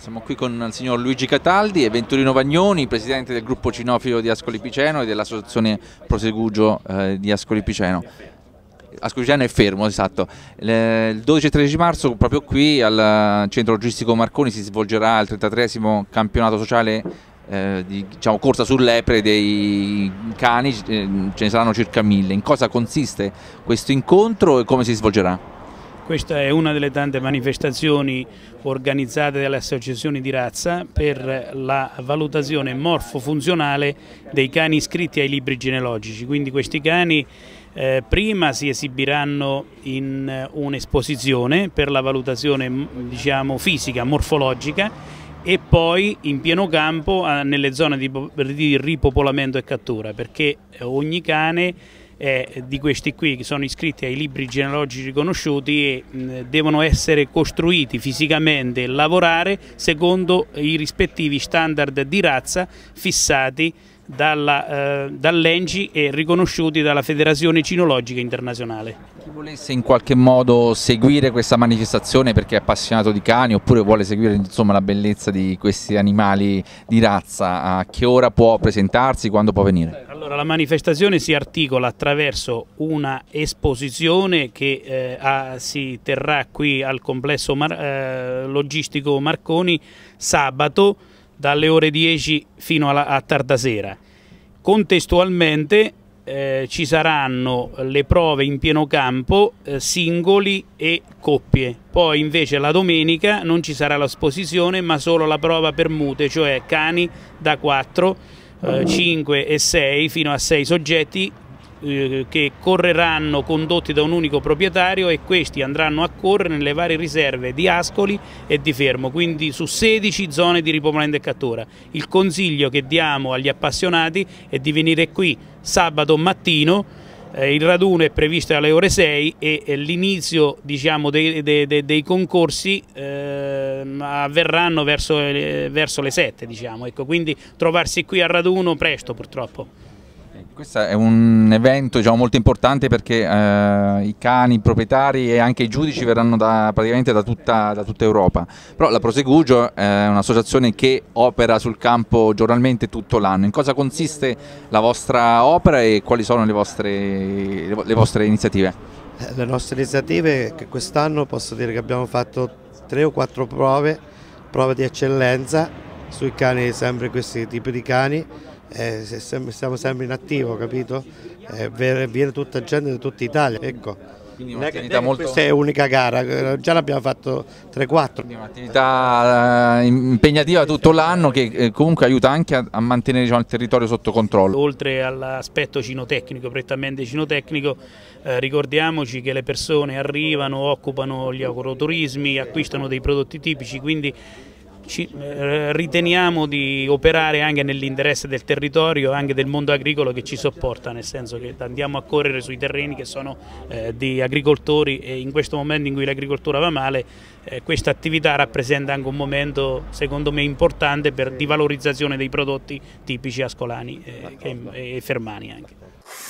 Siamo qui con il signor Luigi Cataldi e Venturino Vagnoni, presidente del gruppo cinofilo di Ascoli Piceno e dell'associazione Prosegugio eh, di Ascoli Piceno. Ascoli Piceno è fermo, esatto. Il 12 e 13 marzo proprio qui al centro logistico Marconi si svolgerà il 33 campionato sociale eh, di diciamo, corsa sull'epre dei cani, eh, ce ne saranno circa mille. In cosa consiste questo incontro e come si svolgerà? Questa è una delle tante manifestazioni organizzate dalle associazioni di razza per la valutazione morfo-funzionale dei cani iscritti ai libri genealogici, quindi questi cani eh, prima si esibiranno in eh, un'esposizione per la valutazione diciamo, fisica, morfologica e poi in pieno campo nelle zone di ripopolamento e cattura perché ogni cane eh, di questi qui che sono iscritti ai libri genealogici riconosciuti e mh, devono essere costruiti fisicamente e lavorare secondo i rispettivi standard di razza fissati dalla, eh, dall'ENGI e riconosciuti dalla Federazione Cinologica Internazionale. Chi volesse in qualche modo seguire questa manifestazione perché è appassionato di cani oppure vuole seguire insomma, la bellezza di questi animali di razza, a che ora può presentarsi, quando può venire? Allora, la manifestazione si articola attraverso una esposizione che eh, a, si terrà qui al complesso mar, eh, logistico Marconi sabato dalle ore 10 fino alla, a tarda sera. Contestualmente eh, ci saranno le prove in pieno campo, eh, singoli e coppie. Poi invece la domenica non ci sarà l'esposizione ma solo la prova per mute, cioè cani da 4 eh, 5 e 6 fino a 6 soggetti eh, che correranno condotti da un unico proprietario e questi andranno a correre nelle varie riserve di Ascoli e di Fermo, quindi su 16 zone di ripopolamento e cattura. Il consiglio che diamo agli appassionati è di venire qui sabato mattino eh, il raduno è previsto alle ore 6 e, eh, l'inizio diciamo, dei, dei, dei, concorsi eh, Ehm, avverranno verso, verso le 7 diciamo, ecco, quindi trovarsi qui a raduno presto purtroppo. Eh, questo è un evento diciamo, molto importante perché eh, i cani, i proprietari e anche i giudici verranno da, praticamente da tutta, da tutta, Europa. Però la Prosegugio è un'associazione che opera sul campo giornalmente tutto l'anno. In cosa consiste la vostra opera e quali sono le vostre, le vostre iniziative? Eh, le nostre iniziative quest'anno posso dire che abbiamo fatto tre o quattro prove, prove di eccellenza sui cani, sempre questi tipi di cani, eh, siamo sempre in attivo, capito? Eh, viene tutta gente da tutta Italia, ecco. Quindi non è che molto... questa è unica gara, già l'abbiamo fatto 3-4. Quindi un'attività eh, impegnativa tutto l'anno che eh, comunque aiuta anche a, mantenere diciamo, il territorio sotto controllo. Oltre all'aspetto cinotecnico, prettamente cinotecnico, eh, ricordiamoci che le persone arrivano, occupano gli agroturismi, acquistano dei prodotti tipici, quindi ci, eh, riteniamo di operare anche nell'interesse del territorio, anche del mondo agricolo che ci sopporta, nel senso che andiamo a correre sui terreni che sono eh, di agricoltori e in questo momento in cui l'agricoltura va male eh, questa attività rappresenta anche un momento secondo me importante per, di valorizzazione dei prodotti tipici ascolani eh, e fermani anche.